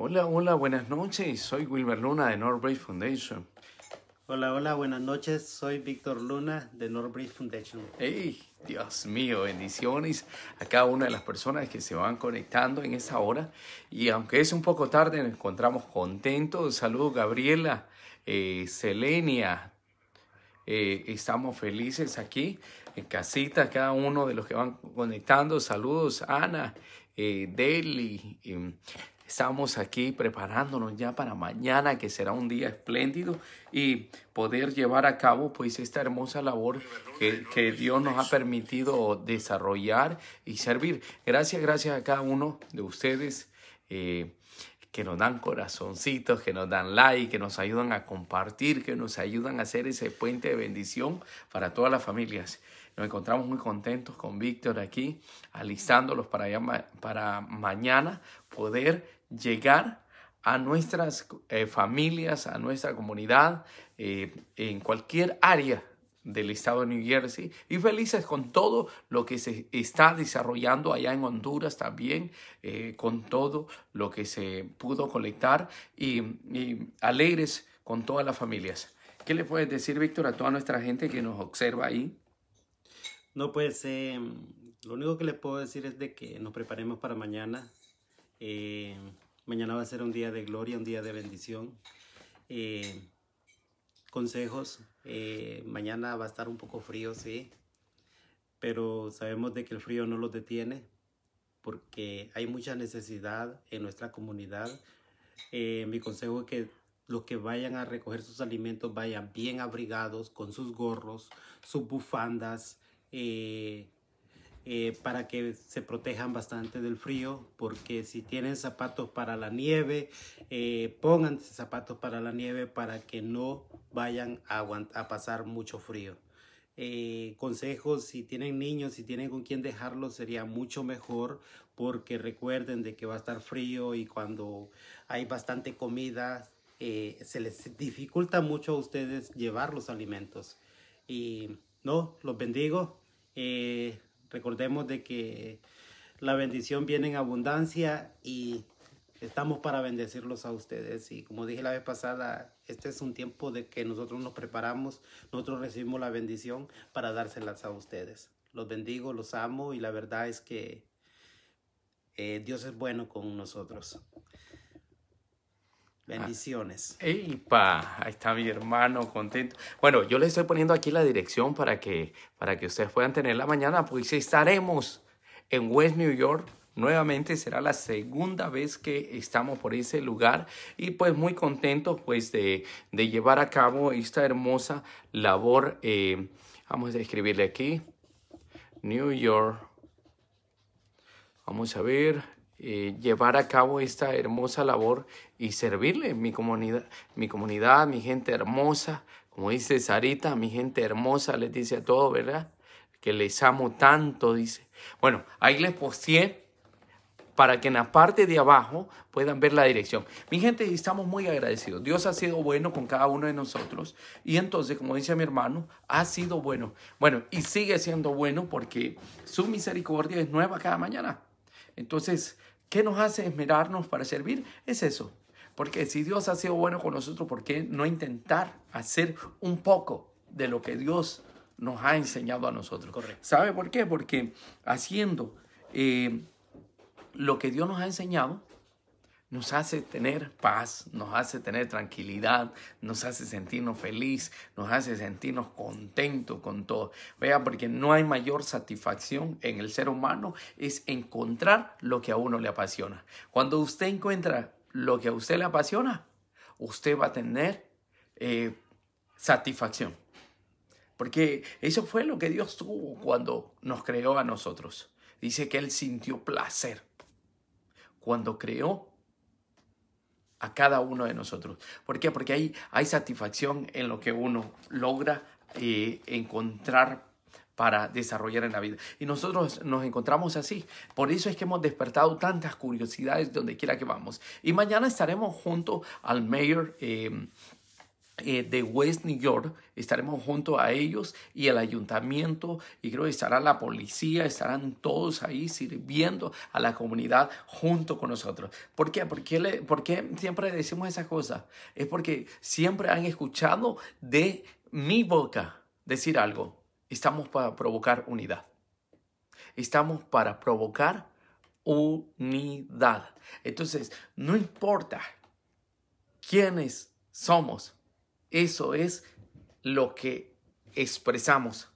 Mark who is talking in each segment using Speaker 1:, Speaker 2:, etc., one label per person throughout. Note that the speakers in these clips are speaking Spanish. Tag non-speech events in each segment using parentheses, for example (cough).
Speaker 1: Hola, hola, buenas noches. Soy Wilmer Luna de Norbridge Foundation. Hola, hola, buenas noches. Soy
Speaker 2: Víctor Luna de Norbridge Foundation.
Speaker 1: ¡Ey! Dios mío, bendiciones a cada una de las personas que se van conectando en esta hora. Y aunque es un poco tarde, nos encontramos contentos. Saludos, Gabriela, eh, Selenia. Eh, estamos felices aquí en casita, cada uno de los que van conectando. Saludos, Ana, eh, Deli. Em, Estamos aquí preparándonos ya para mañana, que será un día espléndido, y poder llevar a cabo pues esta hermosa labor que, Dios nos ha permitido desarrollar y servir. Gracias, gracias a cada uno de ustedes. Eh, que nos dan corazoncitos, que nos dan like, que nos ayudan a compartir, que nos ayudan a hacer ese puente de bendición para todas las familias. Nos encontramos muy contentos con Víctor aquí, alistándolos para, para mañana poder llegar a nuestras eh, familias, a nuestra comunidad, eh, en cualquier área del estado de New Jersey y felices con todo lo que se está desarrollando allá en Honduras también, eh, con todo lo que se pudo colectar y, y alegres con todas las familias. ¿Qué le puedes decir, Víctor, a toda nuestra gente que nos observa ahí?
Speaker 2: No, pues lo único que les puedo decir es de que nos preparemos para mañana. Eh, mañana va a ser un día de gloria, un día de bendición. Eh, consejos, eh, mañana va a estar un poco frío, sí, pero sabemos de que el frío no los detiene porque hay mucha necesidad en nuestra comunidad. mi consejo es que los que vayan a recoger sus alimentos vayan bien abrigados con sus gorros, sus bufandas, eh, eh, para que se protejan bastante del frío, porque si tienen zapatos para la nieve, eh, pongan zapatos para la nieve para que no vayan a, pasar mucho frío. consejos, si tienen niños, si tienen con quién dejarlos, sería mucho mejor porque recuerden de que va a estar frío y cuando hay bastante comida, se les dificulta mucho a ustedes llevar los alimentos. Y no, los bendigo. Eh, recordemos de que la bendición viene en abundancia y estamos para bendecirlos a ustedes. Y como dije la vez pasada, este es un tiempo de que nosotros nos preparamos, nosotros recibimos la bendición para dárselas a ustedes. Los bendigo, los amo y la verdad es que eh, Dios es bueno con nosotros.
Speaker 1: Bendiciones. ¡Epa! Ahí está mi hermano contento. Bueno, yo les estoy poniendo aquí la dirección para que, para que ustedes puedan tener la mañana, pues estaremos en West New York. Nuevamente será la segunda vez que estamos por ese lugar y pues muy contentos pues de, llevar a cabo esta hermosa labor. Eh, vamos a escribirle aquí, New York. Vamos a ver, eh, llevar a cabo esta hermosa labor y servirle mi comunidad, mi comunidad, mi gente hermosa, como dice Sarita, mi gente hermosa, les dice a todos, ¿verdad? Que les amo tanto, dice. Bueno, ahí les posteé para que en la parte de abajo puedan ver la dirección. Mi gente, estamos muy agradecidos. Dios ha sido bueno con cada uno de nosotros. Y entonces, como dice mi hermano, ha sido bueno. Bueno, y sigue siendo bueno porque su misericordia es nueva cada mañana. Entonces, ¿Qué nos hace esmerarnos para servir? Es eso. Porque si Dios ha sido bueno con nosotros, ¿por qué no intentar hacer un poco de lo que Dios nos ha enseñado a nosotros? Correcto. ¿Sabe por qué? Porque haciendo eh, lo que Dios nos ha enseñado, nos hace tener paz, nos hace tener tranquilidad, nos hace sentirnos feliz, nos hace sentirnos contentos con todo. Vea, porque no hay mayor satisfacción en el ser humano es encontrar lo que a uno le apasiona. Cuando usted encuentra lo que a usted le apasiona, usted va a tener eh, satisfacción. Porque eso fue lo que Dios tuvo cuando nos creó a nosotros. Dice que Él sintió placer cuando creó a cada uno de nosotros. ¿Por qué? Porque hay, hay satisfacción en lo que uno logra eh, encontrar para desarrollar en la vida. Y nosotros nos encontramos así. Por eso es que hemos despertado tantas curiosidades donde quiera que vamos. Y mañana estaremos junto al mayor. Eh, eh, de West New York. Estaremos junto a ellos y el ayuntamiento, y creo que estará la policía, estarán todos ahí sirviendo a la comunidad junto con nosotros. ¿Por qué? ¿Por qué, le, por qué siempre decimos esa cosa Es porque siempre han escuchado de mi boca decir algo. Estamos para provocar unidad. Estamos para provocar unidad. Entonces, no importa quiénes somos, eso es lo que expresamos.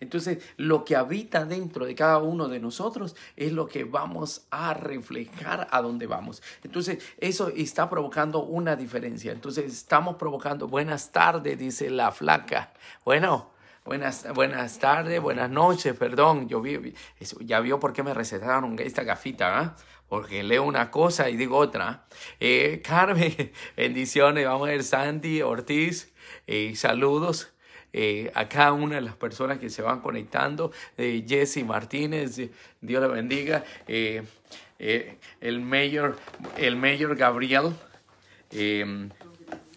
Speaker 1: Entonces, lo que habita dentro de cada uno de nosotros es lo que vamos a reflejar a donde vamos. Entonces, eso está provocando una diferencia. Entonces, estamos provocando buenas tardes, dice la flaca. Bueno. Buenas, buenas tardes, buenas noches, perdón. Yo vi, ya vio por qué me recetaron esta gafita, ¿ah? porque leo una cosa y digo otra. Eh, Carmen, (laughs) bendiciones, vamos a ver Sandy Ortiz, y eh, saludos. Eh, a cada una de las personas que se van conectando, Jesse Martínez, Dios la bendiga, el, mayor, el mayor Gabriel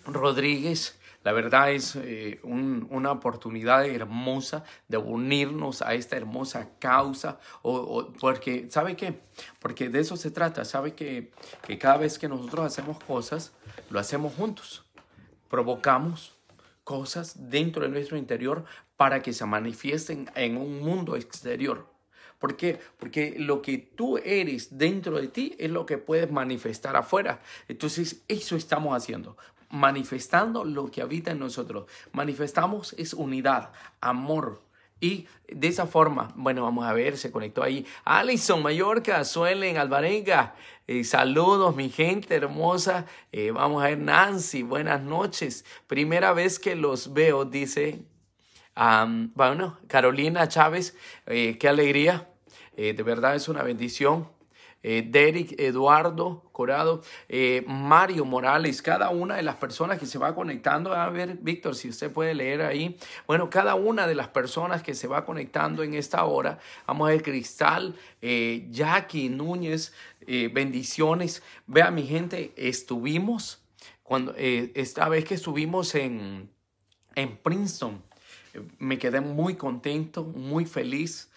Speaker 1: Rodríguez, la verdad es eh, una oportunidad hermosa de unirnos a esta hermosa causa, o, porque, ¿sabe qué? Porque de eso se trata, ¿sabe que, que cada vez que nosotros hacemos cosas, lo hacemos juntos, provocamos cosas dentro de nuestro interior para que se manifiesten en un mundo exterior. ¿Por qué? Porque lo que tú eres dentro de ti es lo que puedes manifestar afuera. Entonces, eso estamos haciendo manifestando lo que habita en nosotros. Manifestamos es unidad, amor, y de esa forma, bueno, vamos a ver, se conectó ahí. Alison Mallorca, Suelen Alvarenga, eh, saludos mi gente hermosa. Eh, vamos a ver, Nancy, buenas noches. Primera vez que los veo, dice, bueno, Carolina Chávez, eh, qué alegría. de verdad es una bendición eh, Derek Eduardo Corado, eh, Mario Morales, cada una de las personas que se va conectando, a ver, Víctor, si usted puede leer ahí, bueno, cada una de las personas que se va conectando en esta hora, vamos a ver, Cristal, eh, Jackie Núñez, bendiciones, vea mi gente, estuvimos, cuando esta vez que estuvimos en, en Princeton, me quedé muy contento, muy feliz.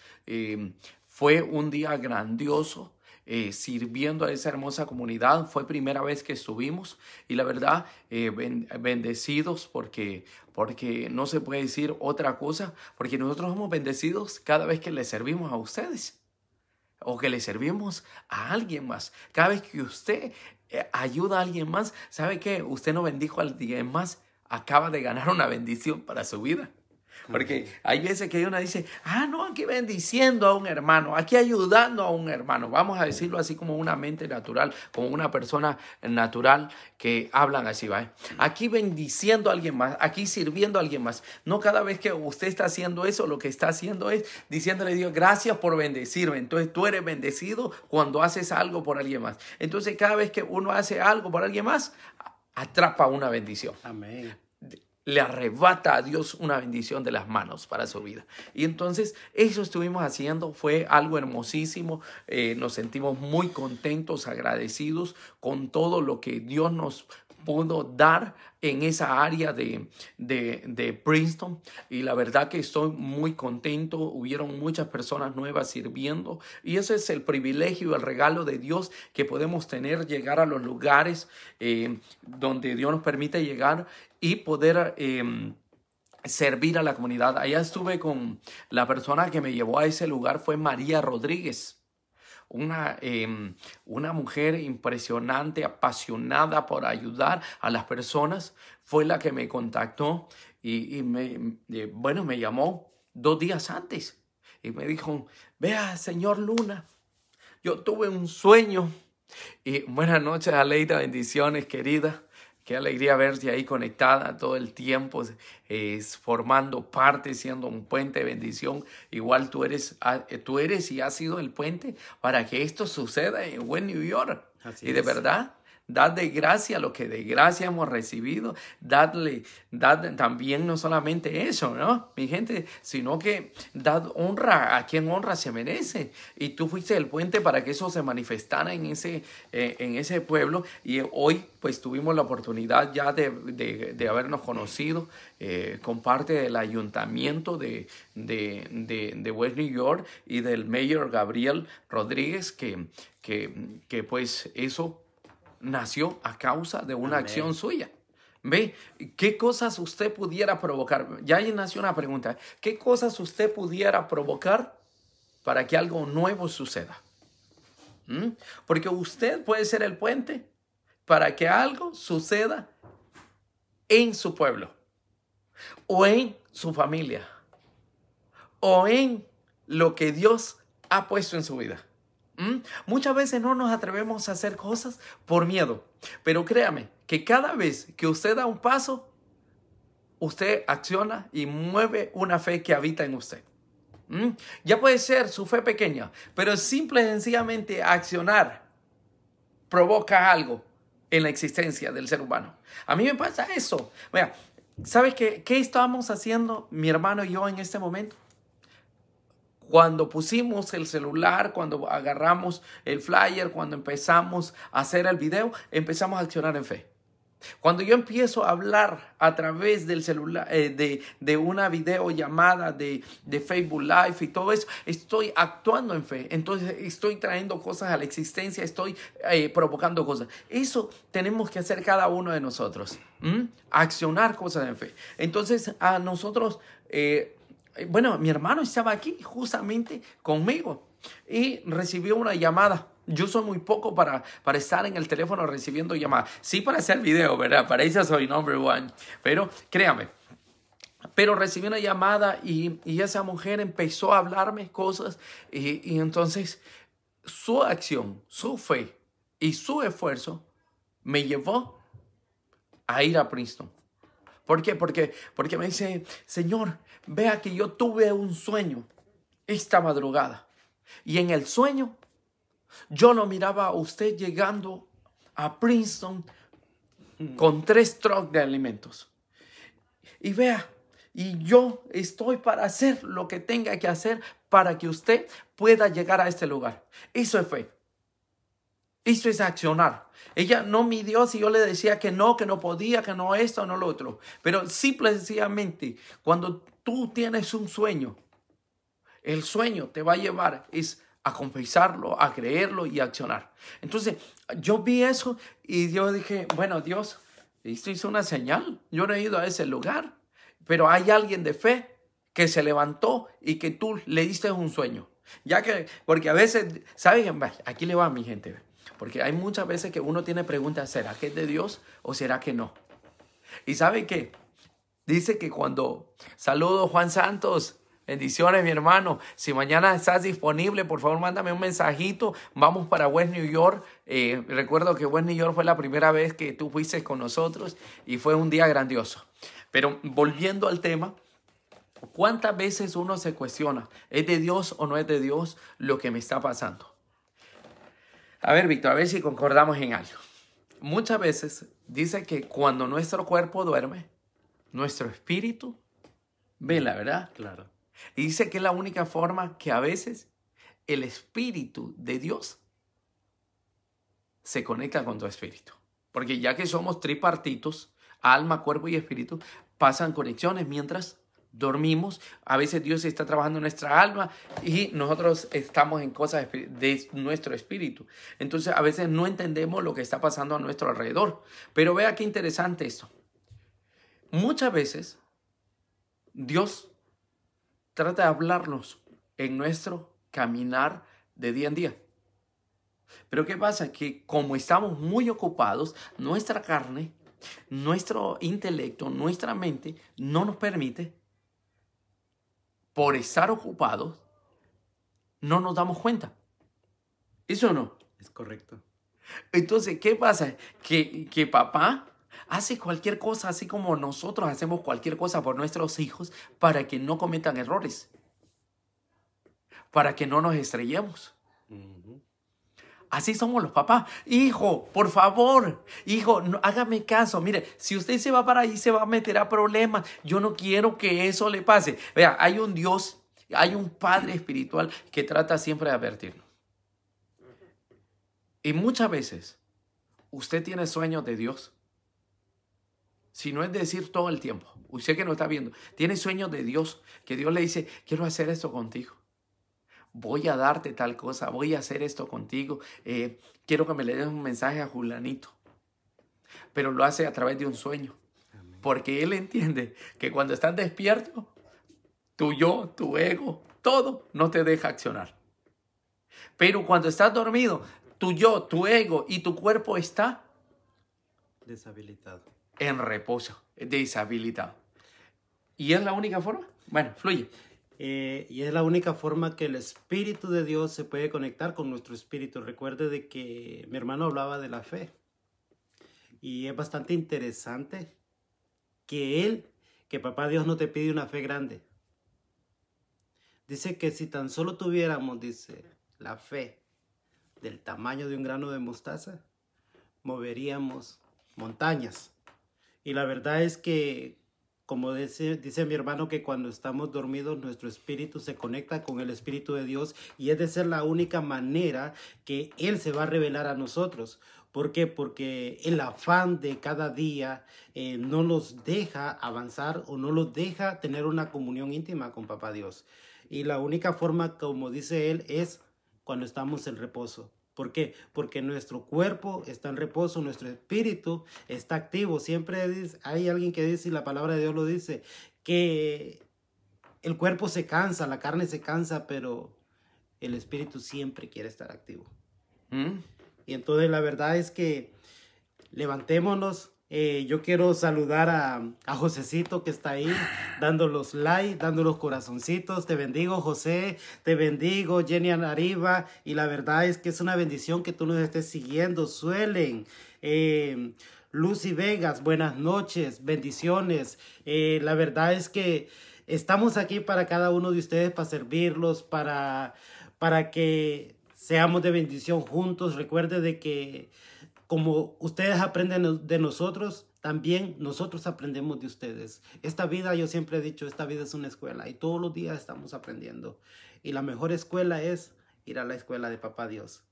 Speaker 1: fue un día grandioso. Eh, sirviendo a esa hermosa comunidad. Fue primera vez que estuvimos y la verdad, eh, bendecidos porque, porque no se puede decir otra cosa, porque nosotros somos bendecidos cada vez que le servimos a ustedes o que le servimos a alguien más. Cada vez que usted eh, ayuda a alguien más, ¿sabe que Usted no bendijo a alguien más, acaba de ganar una bendición para su vida. Porque hay veces que uno dice, ah, no, aquí bendiciendo a un hermano, aquí ayudando a un hermano. Vamos a decirlo así como una mente natural, como una persona natural que hablan así, ¿va? Aquí bendiciendo a alguien más, aquí sirviendo a alguien más. No cada vez que usted está haciendo eso, lo que está haciendo es diciéndole a Dios, gracias por bendecirme. Entonces tú eres bendecido cuando haces algo por alguien más. Entonces cada vez que uno hace algo por alguien más, atrapa una bendición. Amén le arrebata a Dios una bendición de las manos para su vida. Y entonces eso estuvimos haciendo, fue algo hermosísimo, eh, nos sentimos muy contentos, agradecidos con todo lo que Dios nos pudo dar en esa área de, de, de, Princeton y la verdad que estoy muy contento. Hubieron muchas personas nuevas sirviendo y ese es el privilegio, el regalo de Dios que podemos tener, llegar a los lugares eh, donde Dios nos permite llegar y poder... Em, servir a la comunidad. Allá estuve con la persona que me llevó a ese lugar, fue María Rodríguez una, em, una mujer impresionante, apasionada por ayudar a las personas, fue la que me contactó y, me, eh, bueno, me llamó dos días antes y me dijo, vea, señor Luna, yo tuve un sueño. Y buenas noches, Aleida, bendiciones, querida. Qué alegría verte ahí conectada todo el tiempo, formando parte, siendo un puente de bendición. Igual tú eres, eh, tú eres y has sido el puente para que esto suceda en buen New York. y de verdad, Dad de gracia lo que de gracia hemos recibido. Dadle, dad también no solamente eso, ¿no? Mi gente, sino que dad honra a quien honra se merece. Y tú fuiste el puente para que eso se manifestara en ese, eh, en ese pueblo. Y hoy pues tuvimos la oportunidad ya de, de, de habernos conocido eh, con parte del ayuntamiento de, de, de West New York y del mayor Gabriel Rodríguez, que, que, que pues eso nació a causa de una acción suya. Ve, ¿qué cosas usted pudiera provocar? Ya ahí nació una pregunta. ¿eh? ¿Qué cosas usted pudiera provocar para que algo nuevo suceda? ¿Mm? Porque usted puede ser el puente para que algo suceda en su pueblo, o en su familia, o en lo que Dios ha puesto en su vida. ¿Mm? Muchas veces no nos atrevemos a hacer cosas por miedo, pero créame que cada vez que usted da un paso, usted acciona y mueve una fe que habita en usted. ¿Mm? Ya puede ser su fe pequeña, pero simple y sencillamente accionar provoca algo en la existencia del ser humano. A mí me pasa eso. Mira, ¿sabes qué, qué estamos haciendo mi hermano y yo en este momento? Cuando pusimos el celular, cuando agarramos el flyer, cuando empezamos a hacer el video, empezamos a accionar en fe. Cuando yo empiezo a hablar a través del celular, eh, de, de, una videollamada de, de Facebook Live y todo eso, estoy actuando en fe. Entonces estoy trayendo cosas a la existencia, estoy eh, provocando cosas. Eso tenemos que hacer cada uno de nosotros. Accionar cosas en fe. Entonces a nosotros eh, eh, bueno, mi hermano estaba aquí justamente conmigo y recibió una llamada. Yo soy muy poco para, para estar en el teléfono recibiendo llamadas. Sí para hacer video, ¿verdad? Para eso soy number one. Pero créame, pero recibí una llamada y, esa mujer empezó a hablarme cosas y, entonces su acción, su fe y su esfuerzo me llevó a ir a Princeton. ¿Por qué? Porque, me dice, Señor, vea que yo tuve un sueño esta madrugada. Y en el sueño, yo lo miraba a usted llegando a Princeton con tres trucks de alimentos. Y vea, y yo estoy para hacer lo que tenga que hacer para que usted pueda llegar a este lugar. Eso es fe. Esto es accionar. Ella no midió si yo le decía que no, que no podía, que no esto, no lo otro. Pero simple sencillamente, cuando tú tienes un sueño, el sueño te va a llevar es a confesarlo, a creerlo y a accionar. Entonces, yo vi eso y yo dije, bueno, Dios, esto hizo una señal. Yo no he ido a ese lugar, pero hay alguien de fe que se levantó y que tú le diste un sueño. Ya que, porque a veces, ¿saben? Aquí le va mi gente. Porque hay muchas veces que uno tiene preguntas, ¿será que es de Dios o será que no? ¿Y sabe qué? Dice que cuando saludo Juan Santos, bendiciones mi hermano, si mañana estás disponible, por favor mándame un mensajito, vamos para West New York. Eh, recuerdo que West New York fue la primera vez que tú fuiste con nosotros y fue un día grandioso. Pero volviendo al tema, ¿cuántas veces uno se cuestiona, ¿es de Dios o no es de Dios lo que me está pasando? A ver, Víctor, a ver si concordamos en algo. Muchas veces dice que cuando nuestro cuerpo duerme, nuestro espíritu ve la ¿verdad? Claro. Y dice que es la única forma que a veces el espíritu de Dios se conecta con tu espíritu. Porque ya que somos tripartitos, alma, cuerpo y espíritu, pasan conexiones mientras dormimos, a veces Dios está trabajando en nuestra alma y nosotros estamos en cosas de nuestro espíritu. Entonces a veces no entendemos lo que está pasando a nuestro alrededor. Pero vea qué interesante esto. Muchas veces Dios trata de hablarnos en nuestro caminar de día en día. Pero ¿qué pasa? Que como estamos muy ocupados, nuestra carne, nuestro intelecto, nuestra mente no nos permite por estar ocupados, no nos damos cuenta. ¿Eso no? Es correcto. Entonces, ¿qué pasa? Que, papá hace cualquier cosa, así como nosotros hacemos cualquier cosa por nuestros hijos para que no cometan errores, para que no nos estrellemos. Así somos los papás. Hijo, por favor, hijo, hágame caso. Mire, si usted se va para ahí, se va a meter a problemas. Yo no quiero que eso le pase. Vea, hay un Dios, hay un Padre espiritual que trata siempre de advertirnos. Y muchas veces, usted tiene sueños de Dios. Si no es decir todo el tiempo, usted que no está viendo, tiene sueños de Dios, que Dios le dice, quiero hacer esto contigo voy a darte tal cosa, voy a hacer esto contigo, eh, quiero que me le des un mensaje a Julanito. Pero lo hace a través de un sueño, porque él entiende que cuando estás despierto, tu yo, tu ego, todo no te deja accionar. Pero cuando estás dormido, tu yo, tu ego y tu cuerpo está deshabilitado. En reposo, deshabilitado. ¿Y es la única forma? Bueno, fluye.
Speaker 2: Eh, y es la única forma que el Espíritu de Dios se puede conectar con nuestro espíritu. Recuerde de que mi hermano hablaba de la fe. Y es bastante interesante que él, que papá Dios no te pide una fe grande. Dice que si tan solo tuviéramos, dice, la fe del tamaño de un grano de mostaza, moveríamos montañas. Y la verdad es que como dice, mi hermano que cuando estamos dormidos nuestro espíritu se conecta con el espíritu de Dios y es de ser la única manera que Él se va a revelar a nosotros. ¿Por qué? Porque el afán de cada día eh, no los deja avanzar o no los deja tener una comunión íntima con Papá Dios. Y la única forma, como dice Él, es cuando estamos en reposo. ¿Por qué? Porque nuestro cuerpo está en reposo, nuestro espíritu está activo. Siempre hay alguien que dice, y la palabra de Dios lo dice, que el cuerpo se cansa, la carne se cansa, pero el espíritu siempre quiere estar activo. ¿Mm? Y entonces la verdad es que levantémonos, eh, yo quiero saludar a, Josecito que está ahí (sighs) dando los dándolos dando los corazoncitos. Te bendigo, José. Te bendigo, Jenny Arriba. Y la verdad es que es una bendición que tú nos estés siguiendo. Suelen. Eh, Lucy Vegas, buenas noches. Bendiciones. Eh, la verdad es que estamos aquí para cada uno de ustedes, para servirlos, para, para que seamos de bendición juntos. Recuerde de que como ustedes aprenden de nosotros, también nosotros aprendemos de ustedes. Esta vida, yo siempre he dicho, esta vida es una escuela y todos los días estamos aprendiendo. Y la mejor escuela es ir a la escuela de Papá Dios.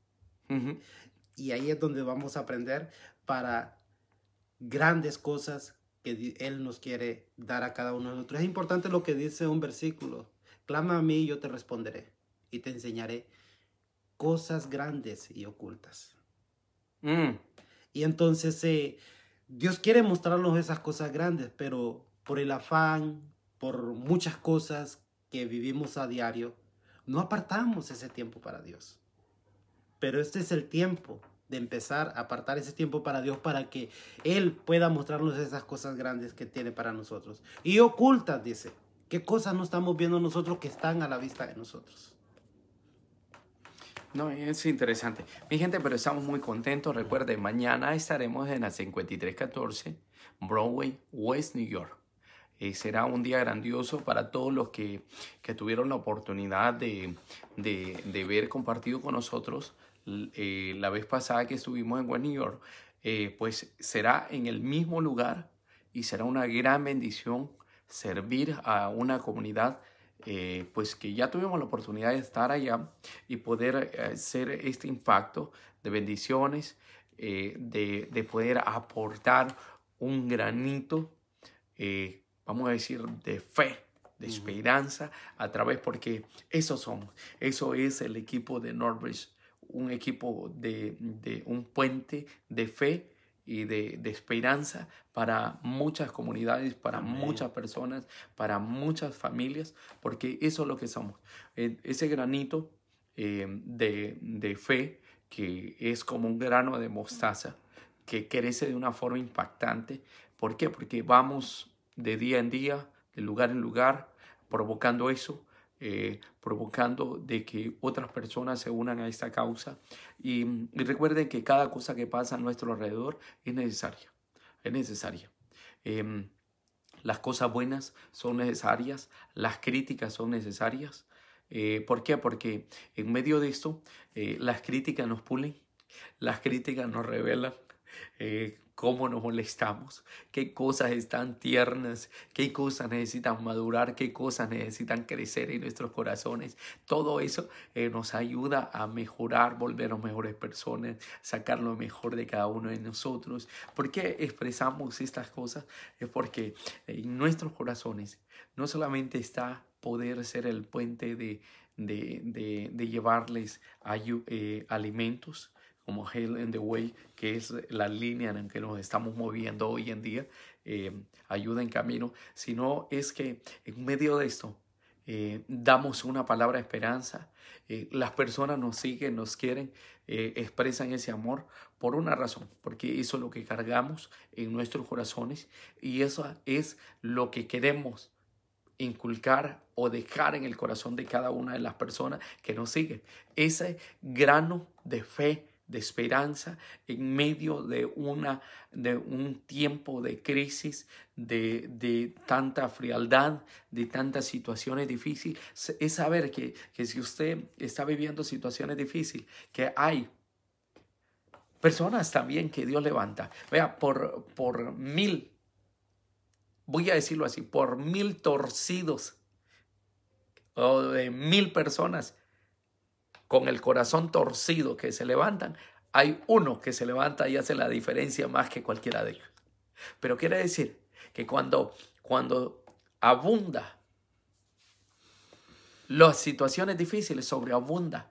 Speaker 2: Y ahí es donde vamos a aprender para grandes cosas que Él nos quiere dar a cada uno de nosotros. Es importante lo que dice un versículo. Clama a mí y yo te responderé y te enseñaré cosas grandes y ocultas. Mm. Y entonces eh, Dios quiere mostrarnos esas cosas grandes, pero por el afán, por muchas cosas que vivimos a diario, no apartamos ese tiempo para Dios. Pero este es el tiempo de empezar a apartar ese tiempo para Dios para que Él pueda mostrarnos esas cosas grandes que tiene para nosotros. Y ocultas, dice, qué cosas no estamos viendo nosotros que están a la vista de nosotros.
Speaker 1: No, es interesante. Mi gente, pero estamos muy contentos. Recuerden, mañana estaremos en la 5314 Broadway, West New York. Eh, será un día grandioso para todos los que, tuvieron la oportunidad de, ver compartido con nosotros eh, la vez pasada que estuvimos en West New York. Eh, pues será en el mismo lugar y será una gran bendición servir a una comunidad eh, pues que ya tuvimos la oportunidad de estar allá y poder eh, hacer este impacto de bendiciones, eh, de, poder aportar un granito, vamos a decir, de fe, de esperanza, a través, porque eso somos, eso es el equipo de Norbridge, un equipo de, de un puente de fe y de, esperanza para muchas comunidades, para muchas personas, para muchas familias, porque eso es lo que somos. E, ese granito eh, de, de fe que es como un grano de mostaza, que crece de una forma impactante. ¿Por qué? Porque vamos de día en día, de lugar en lugar, provocando eso eh, provocando de que otras personas se unan a esta causa. Mm, y, recuerden que cada cosa que pasa a nuestro alrededor es necesaria, es necesaria. Em, las cosas buenas son necesarias, las críticas son necesarias. Eh, ¿Por qué? Porque en medio de esto, eh, las críticas nos pulen, las críticas nos revelan cómo nos molestamos, qué cosas están tiernas, qué cosas necesitan madurar, qué cosas necesitan crecer en nuestros corazones. Todo eso eh, nos ayuda a mejorar, volvernos mejores personas, sacar lo mejor de cada uno de nosotros. ¿Por qué expresamos estas cosas? Es porque eh, en nuestros corazones no solamente está poder ser el puente de, de, llevarles eh, alimentos, como Hail in the Way, que es la línea en la que nos estamos moviendo hoy en día, eh, ayuda en camino, sino es que en medio de esto eh, damos una palabra de esperanza, eh, las personas nos siguen, nos quieren, expresan ese amor por una razón, porque eso es lo que cargamos en nuestros corazones y eso es lo que queremos inculcar o dejar en el corazón de cada una de las personas que nos siguen. Ese grano de fe de esperanza en medio de, una, de un tiempo de crisis, de, tanta frialdad, de tantas situaciones difíciles, es saber que, si usted está viviendo situaciones difíciles, que hay personas también que Dios levanta. Vea, por, por mil, voy a decirlo así, por mil torcidos o de mil personas con el corazón torcido que se levantan, hay uno que se levanta y hace la diferencia más que cualquiera de ellos. Pero quiere decir que cuando, cuando abunda las situaciones difíciles, sobreabunda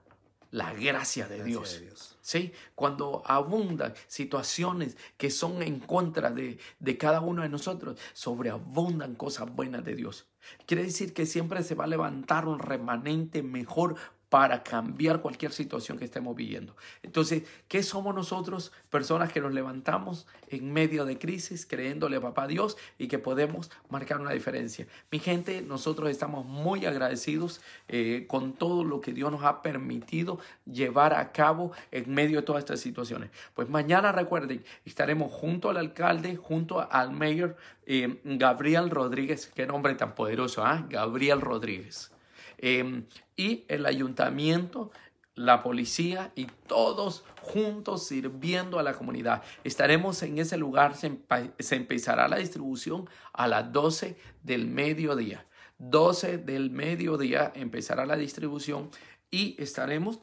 Speaker 1: la gracia de, Dios. ¿Sí? Cuando abundan situaciones que son en contra de, de cada uno de nosotros, sobreabundan cosas buenas de Dios. Quiere decir que siempre se va a levantar un remanente mejor para cambiar cualquier situación que estemos viviendo. Entonces, ¿qué somos nosotros? Personas que nos levantamos en medio de crisis, creyéndole a papá Dios y que podemos marcar una diferencia. Mi gente, nosotros estamos muy agradecidos eh, con todo lo que Dios nos ha permitido llevar a cabo en medio de todas estas situaciones. Pues mañana, recuerden, estaremos junto al alcalde, junto al mayor eh, Gabriel Rodríguez. Qué nombre tan poderoso, ¿ah? Gabriel Rodríguez. Em, y el ayuntamiento la policía y todos juntos sirviendo a la comunidad. Estaremos en ese lugar, se, se, empezará la distribución a las 12 del mediodía. 12 del mediodía empezará la distribución y estaremos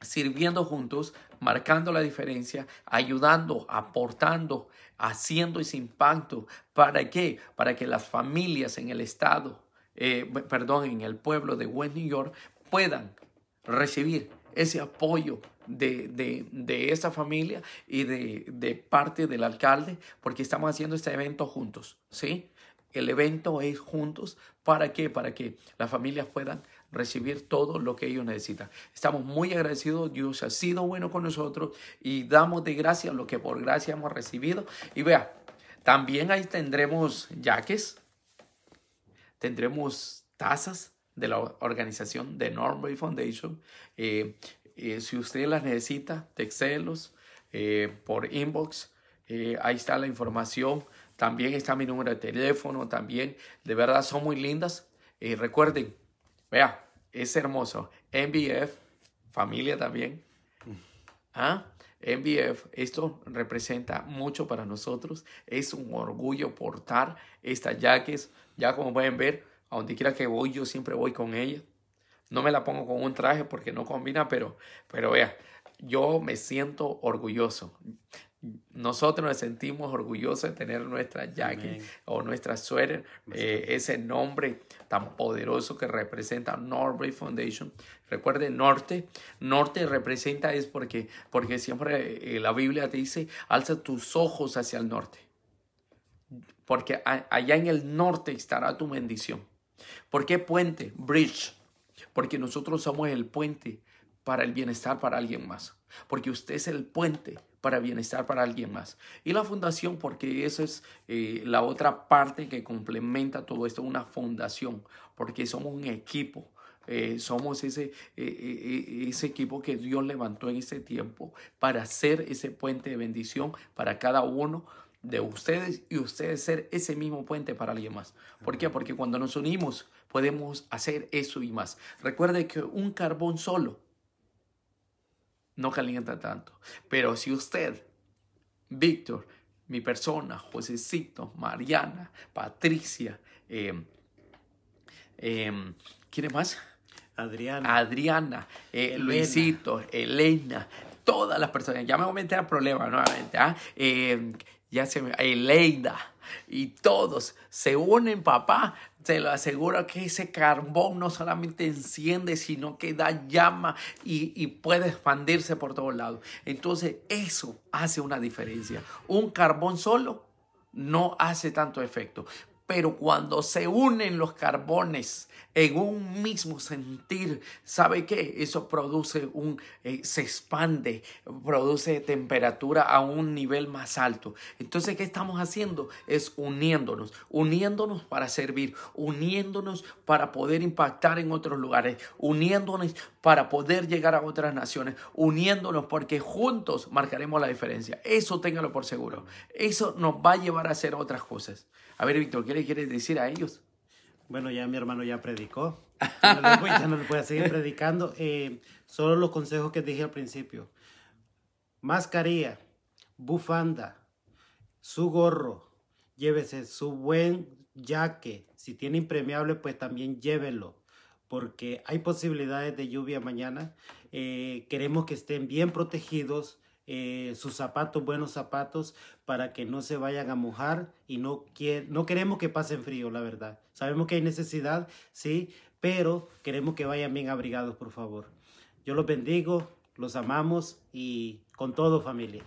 Speaker 1: sirviendo juntos, marcando la diferencia, ayudando, aportando, haciendo ese impacto. ¿Para qué? Para que las familias en el estado eh, perdón, en el pueblo de West New York, puedan recibir ese apoyo de, de, esa familia y de, parte del alcalde, porque estamos haciendo este evento juntos, ¿sí? El evento es juntos, ¿para qué? Para que las familias puedan recibir todo lo que ellos necesitan. Estamos muy agradecidos, Dios ha sido bueno con nosotros y damos de gracia lo que por gracia hemos recibido. Y vea, también ahí tendremos yaques, tendremos tasas de la organización de Norway Foundation. Eh, eh, si usted las necesita, textelos eh, por inbox. ahí está la información. También está mi número de teléfono. También, de verdad, son muy lindas. recuerden, vea, es hermoso. MBF, familia también. Mm. ¿Ah? MBF esto representa mucho para nosotros. Es un orgullo portar estas jaques. Ya como pueden ver, a donde quiera que voy, yo siempre voy con ella. No me la pongo con un traje porque no combina, pero, pero vea, yo me siento orgulloso nosotros nos sentimos orgullosos de tener nuestra jackie o nuestra suerte eh, ese nombre tan poderoso que representa Norway Foundation. Recuerde, norte, norte representa es porque, porque siempre eh, la Biblia te dice, alza tus ojos hacia el norte, porque allá en el norte estará tu bendición. ¿Por qué puente? Bridge, porque nosotros somos el puente para el bienestar para alguien más, porque usted es el puente para bienestar para alguien más. Y la fundación, porque eso es eh, la otra parte que complementa todo esto, una fundación, porque somos un equipo. Eh, somos ese, e, e, e, ese equipo que Dios levantó en ese tiempo para ser ese puente de bendición para cada uno de ustedes y ustedes ser ese mismo puente para alguien más. ¿Por qué? Porque cuando nos unimos podemos hacer eso y más. Recuerde que un carbón solo no calienta tanto. Pero si usted, Víctor, mi persona, Josecito, Mariana, Patricia, em, em, ¿quiere más? Adriana. Adriana, eh, Luisito, Elena, todas las personas. Ya me voy a meter nuevamente. ¿ah? Em, ya se me, y todos se unen, papá, te lo aseguro que ese carbón no solamente enciende, sino que da llama y, y puede expandirse por todos lados. Entonces eso hace una diferencia. Un carbón solo no hace tanto efecto, pero cuando se unen los carbones en un mismo sentir, ¿sabe qué? Eso produce un, eh, se expande, produce temperatura a un nivel más alto. Entonces, ¿qué estamos haciendo? Es uniéndonos, uniéndonos para servir, uniéndonos para poder impactar en otros lugares, uniéndonos para poder llegar a otras naciones, uniéndonos porque juntos marcaremos la diferencia. Eso téngalo por seguro. Eso nos va a llevar a hacer otras cosas. A ver, Víctor, ¿quieres quieres decir a ellos? Bueno, ya mi hermano ya predicó.
Speaker 2: Ya no le voy, a seguir (laughs) predicando. Eh, solo los consejos que dije al principio. Mascarilla, bufanda, su gorro, llévese su buen yaque. Si tiene impremiable, pues también llévelo porque hay posibilidades de lluvia mañana. Eh, queremos que estén bien protegidos, eh, sus zapatos, buenos zapatos, para que no se vayan a mojar y no, no queremos que pasen frío, la verdad. Sabemos que hay necesidad, sí, pero queremos que vayan bien abrigados, por favor. Yo los bendigo, los amamos
Speaker 1: y con todo familia.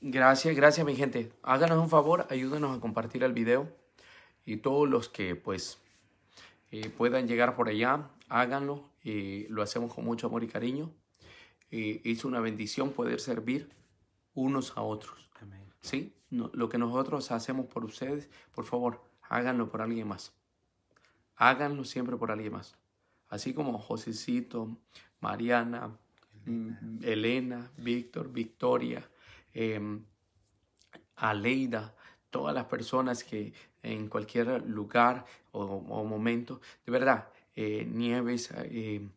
Speaker 1: gracias, gracias mi gente. Háganos un favor, ayúdenos a compartir el video y todos los que pues eh, puedan llegar por allá, háganlo. y lo hacemos con mucho amor y cariño. Eh, es una bendición poder servir unos a otros. ¿sí? lo que nosotros hacemos por ustedes, por favor, háganlo por alguien más. Háganlo siempre por alguien más. Así como Josecito, Mariana, Elena, mm, Víctor, Victoria, em, Aleida, todas las personas que en cualquier lugar o, momento, de verdad, eh, Nieves, eh,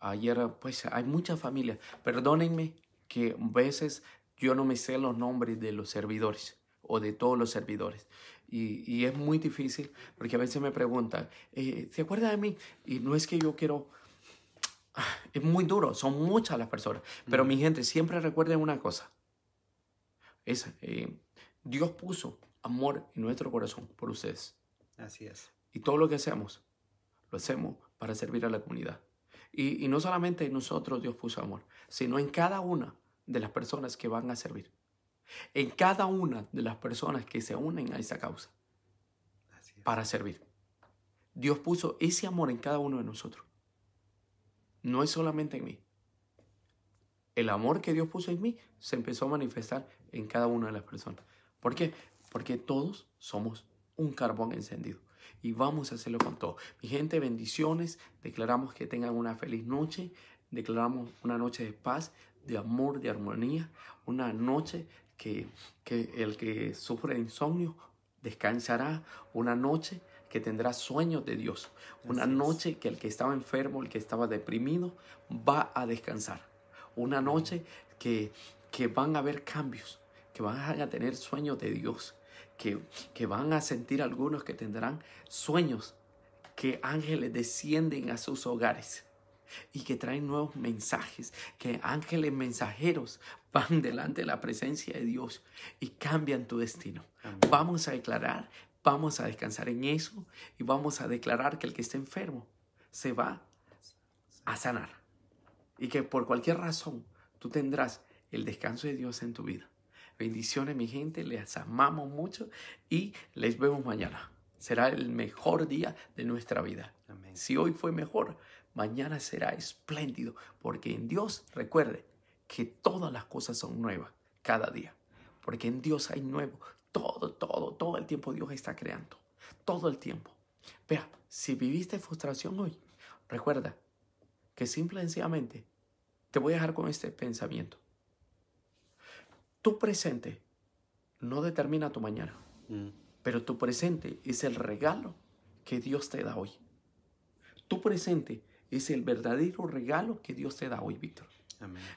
Speaker 1: ayer, pues hay muchas familias. Perdónenme que a veces yo no me sé los nombres de los servidores o de todos los servidores. Y, es muy difícil porque a veces me preguntan, eh, ¿se acuerda de mí? Y no es que yo quiero... Ah, es muy duro, son muchas las personas. Pero mi gente, siempre recuerden una cosa. Es, eh, Dios puso amor en nuestro corazón por ustedes. Así es. Y todo lo que hacemos, lo hacemos para servir a la comunidad. Y, y no solamente en nosotros Dios puso amor, sino en cada una de las personas que van a servir, en cada una de las personas que se unen a esa causa para servir. Dios puso ese amor en cada uno de nosotros. No es solamente en mí. El amor que Dios puso en mí se empezó a manifestar en cada una de las personas. ¿Por qué? Porque todos somos un carbón encendido. Y vamos a hacerlo con todo. Mi gente, bendiciones. Declaramos que tengan una feliz noche. Declaramos una noche de paz de amor, de armonía, una noche que, el que sufre insomnio descansará, una noche que tendrá sueños de Dios, una noche que el que estaba enfermo, el que estaba deprimido, va a descansar, una noche que, van a haber cambios, que van a tener sueños de Dios, que van a sentir algunos que tendrán sueños que ángeles descienden a sus hogares y que traen nuevos mensajes, que ángeles mensajeros van (laughs) delante de la presencia de Dios y cambian tu destino. Vamos a declarar, vamos a descansar en eso y vamos a declarar que el que está enfermo se va a sanar y que por cualquier razón tú tendrás el descanso de Dios en tu vida. Bendiciones mi gente, les amamos mucho y les vemos mañana. Será el mejor día de nuestra vida. Si hoy fue mejor, mañana será espléndido, porque en Dios recuerde que todas las cosas son nuevas cada día, porque en Dios hay nuevo, todo, todo, todo el tiempo Dios está creando, todo el tiempo. Vea, si viviste frustración hoy, recuerda que simple y sencillamente te voy a dejar con este pensamiento. Tu presente no determina tu mañana, mm. pero tu presente es el regalo que Dios te da hoy. Tu presente es el verdadero regalo que Dios te da hoy, Víctor.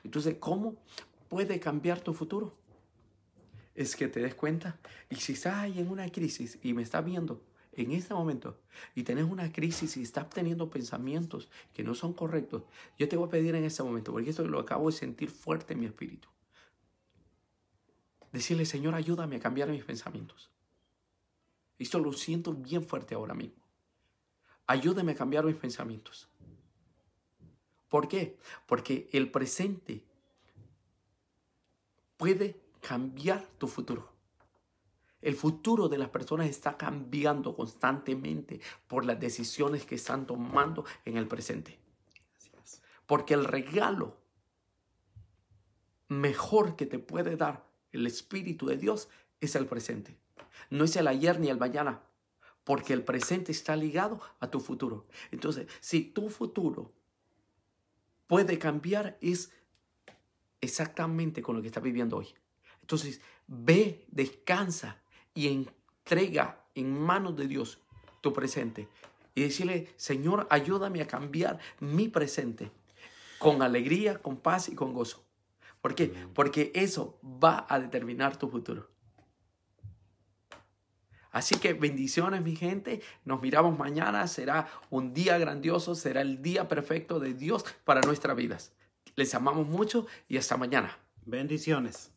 Speaker 1: Entonces, ¿cómo puede cambiar tu futuro? Es que te des cuenta. Y si estás ahí en una crisis y me estás viendo en este momento y tenés una crisis y estás teniendo pensamientos que no son correctos, yo te voy a pedir en este momento, porque esto lo acabo de sentir fuerte en mi espíritu. Decirle, Señor, ayúdame a cambiar mis pensamientos. Esto lo siento bien fuerte ahora mismo. Ayúdame a cambiar mis pensamientos. ¿Por qué? Porque el presente puede cambiar tu futuro. El futuro de las personas está cambiando constantemente por las decisiones que están tomando en el presente. Porque el regalo mejor que te puede dar el Espíritu de Dios es el presente. No es el ayer ni el mañana, porque el presente está ligado a tu futuro. Entonces, si tu futuro puede cambiar es exactamente con lo que está viviendo hoy. Entonces, ve, descansa y entrega en manos de Dios tu presente. Y decirle, Señor, ayúdame a cambiar mi presente con alegría, con paz y con gozo. ¿Por qué? Porque eso va a determinar tu futuro. Así que bendiciones mi gente, nos miramos mañana, será un día grandioso, será el día perfecto de Dios para nuestras vidas. Les amamos mucho y hasta mañana. Bendiciones.